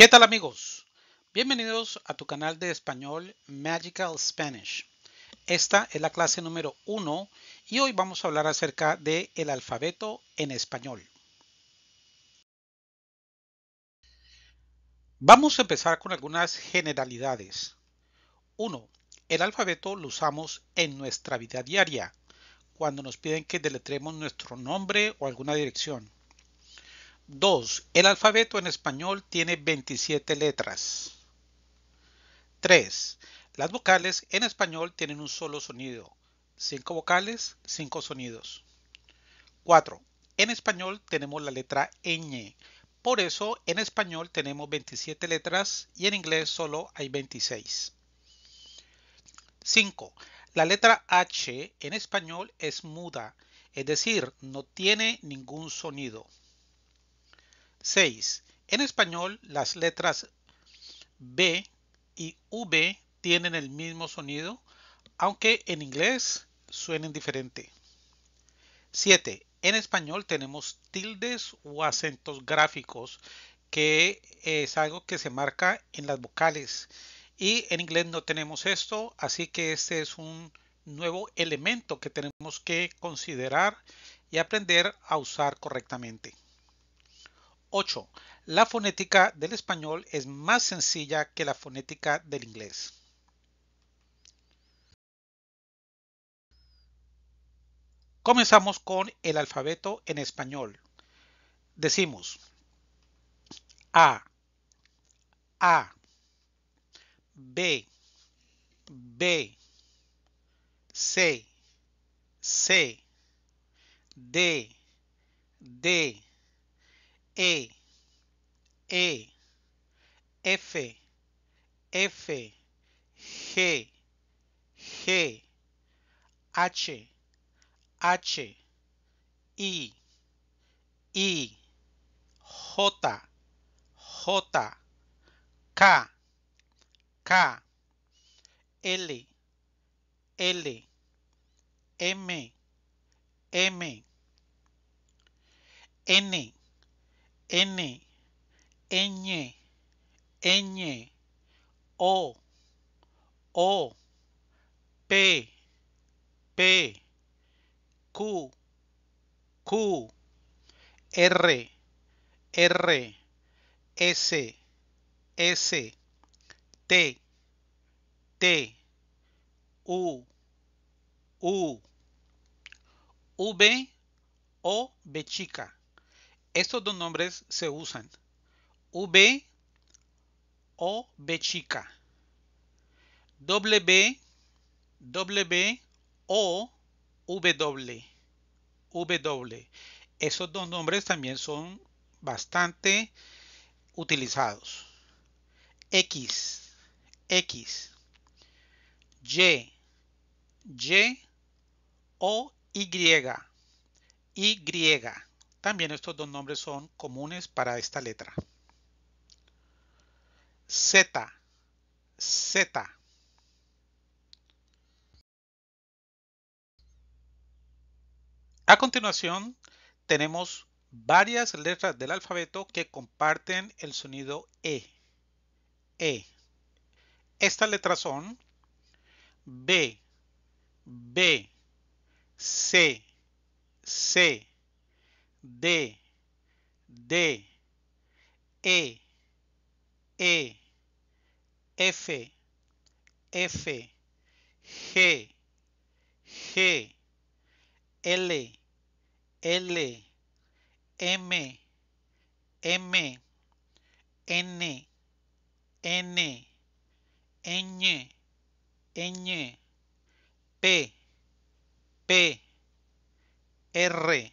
¿Qué tal amigos? Bienvenidos a tu canal de español Magical Spanish. Esta es la clase número 1 y hoy vamos a hablar acerca de alfabeto en español. Vamos a empezar con algunas generalidades. 1. El alfabeto lo usamos en nuestra vida diaria, cuando nos piden que deletremos nuestro nombre o alguna dirección. 2. El alfabeto en español tiene 27 letras. 3. Las vocales en español tienen un solo sonido. 5 vocales, 5 sonidos. 4. En español tenemos la letra ñ. Por eso en español tenemos 27 letras y en inglés solo hay 26. 5. La letra H en español es muda, es decir, no tiene ningún sonido. 6. En español, las letras B y V tienen el mismo sonido, aunque en inglés suenen diferente. 7. En español tenemos tildes o acentos gráficos, que es algo que se marca en las vocales. Y en inglés no tenemos esto, así que este es un nuevo elemento que tenemos que considerar y aprender a usar correctamente. 8. La fonética del español es más sencilla que la fonética del inglés. Comenzamos con el alfabeto en español. Decimos A, A, B, B, C, C, D, D, e, E, F, F, G, G, H, H, I, I, J, J, K, K, L, L, M, M, N, N, ñ, ñ, o, o, p, p, q, q, r, r, s, s, t, t, u, u, v, o, b chica. Estos dos nombres se usan. V o B chica. W, W o W. W. Esos dos nombres también son bastante utilizados. X, X. Y, Y o Y. Y. También estos dos nombres son comunes para esta letra. Z, Z. A continuación, tenemos varias letras del alfabeto que comparten el sonido E. E. Estas letras son B, B, C, C, D, D, E, E, F, F, G, G, L, L, M, M, N, N, Ñ, Ñ, P, P, R,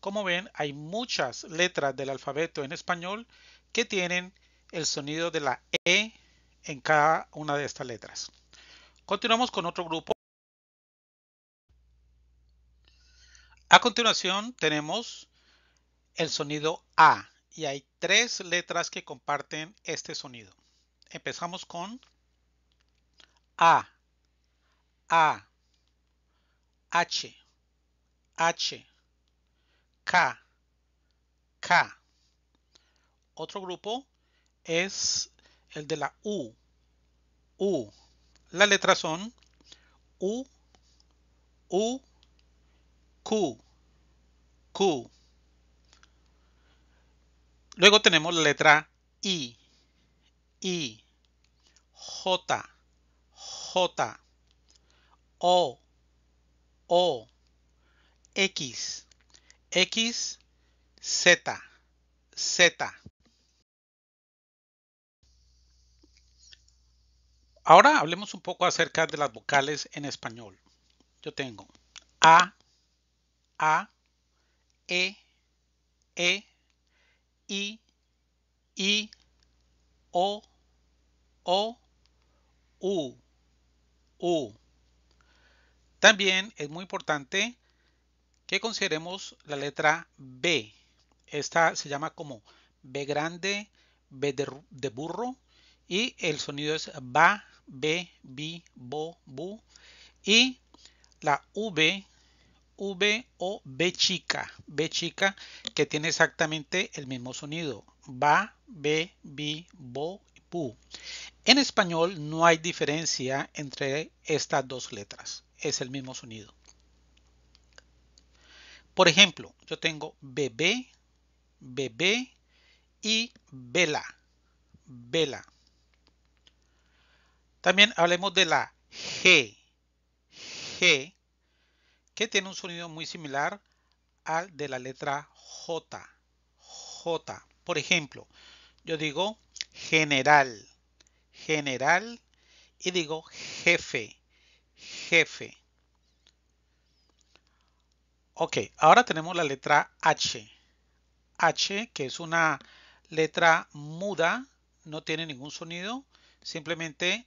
Como ven, hay muchas letras del alfabeto en español que tienen el sonido de la E en cada una de estas letras. Continuamos con otro grupo. A continuación tenemos el sonido A y hay tres letras que comparten este sonido. Empezamos con A, A, H, H, K. K. Otro grupo es el de la U. U. Las letras son U, U, Q, Q. Luego tenemos la letra I, I, J, J, O, O, X, X, Z, Z. Ahora hablemos un poco acerca de las vocales en español. Yo tengo A, A, E, E, I, I, O, O, U, U. También es muy importante ¿Qué consideremos la letra B. Esta se llama como B grande, B de, burro y el sonido es ba, B, B, bo, bu. Y la V, V o B chica, B chica que tiene exactamente el mismo sonido. Ba, B, B, bo, bu. En español no hay diferencia entre estas dos letras. Es el mismo sonido. Por ejemplo, yo tengo bebé, bebé y vela, vela. También hablemos de la G, G, que tiene un sonido muy similar al de la letra J, J. Por ejemplo, yo digo general, general y digo jefe, jefe. Ok, ahora tenemos la letra H. H, que es una letra muda, no tiene ningún sonido, simplemente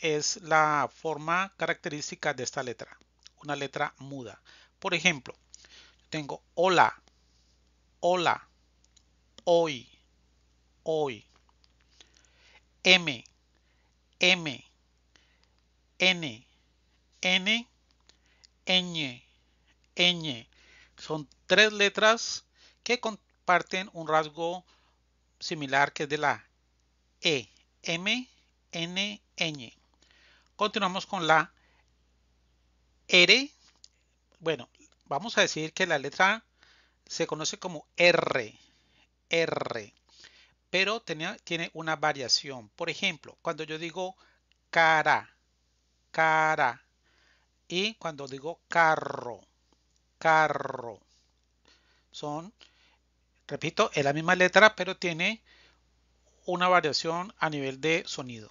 es la forma característica de esta letra, una letra muda. Por ejemplo, tengo hola, hola, hoy, hoy, m, m, n, n, ñ, ñ. Son tres letras que comparten un rasgo similar que es de la E, M, N, ñ. Continuamos con la R. Bueno, vamos a decir que la letra se conoce como R, R, pero tiene una variación. Por ejemplo, cuando yo digo cara, cara, y cuando digo carro, carro. Son, repito, es la misma letra, pero tiene una variación a nivel de sonido.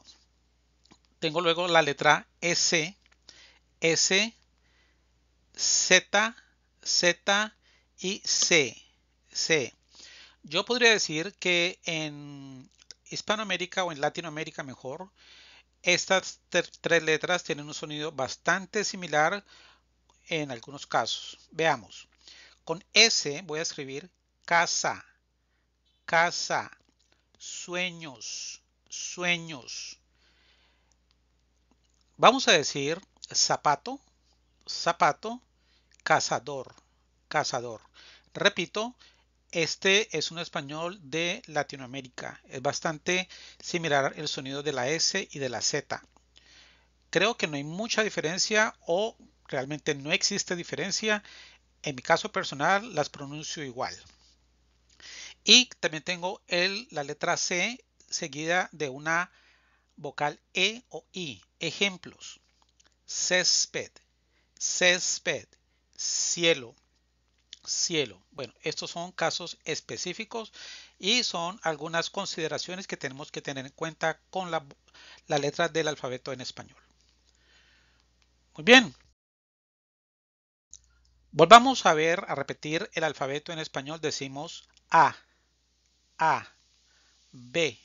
Tengo luego la letra S, S, Z, Z y C, C. Yo podría decir que en Hispanoamérica o en Latinoamérica mejor, estas tres letras tienen un sonido bastante similar en algunos casos. Veamos. Con S voy a escribir casa, casa, sueños, sueños. Vamos a decir zapato, zapato, cazador, cazador. Repito, este es un español de Latinoamérica. Es bastante similar el sonido de la S y de la Z. Creo que no hay mucha diferencia o Realmente no existe diferencia. En mi caso personal las pronuncio igual. Y también tengo la letra C seguida de una vocal E o I. Ejemplos. Césped, césped, cielo, cielo. Bueno, estos son casos específicos y son algunas consideraciones que tenemos que tener en cuenta con la letra del alfabeto en español. Muy bien, Volvamos a ver, a repetir el alfabeto en español. Decimos A, A, B,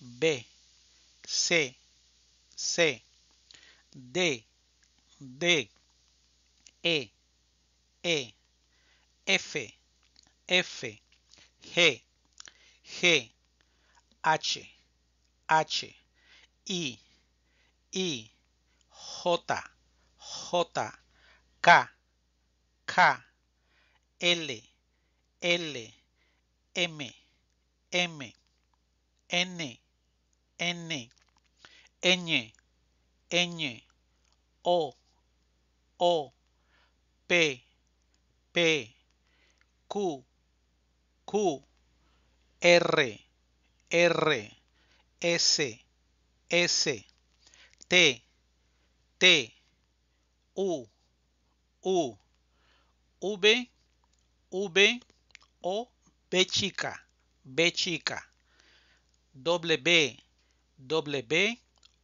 B, C, C, D, D, E, E, F, F, G, G, H, H, I, I, J, J, K, K, L, L, M, M, N, N, Ñ, Ñ, O, O, P, P, Q, Q, R, R, S, S, T, T, U, U, V, V o B chica, B chica. W, W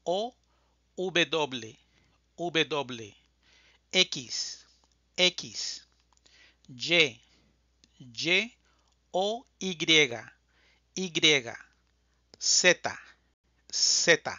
o W, W. X, X. Y, Y o Y, Y. Z, Z.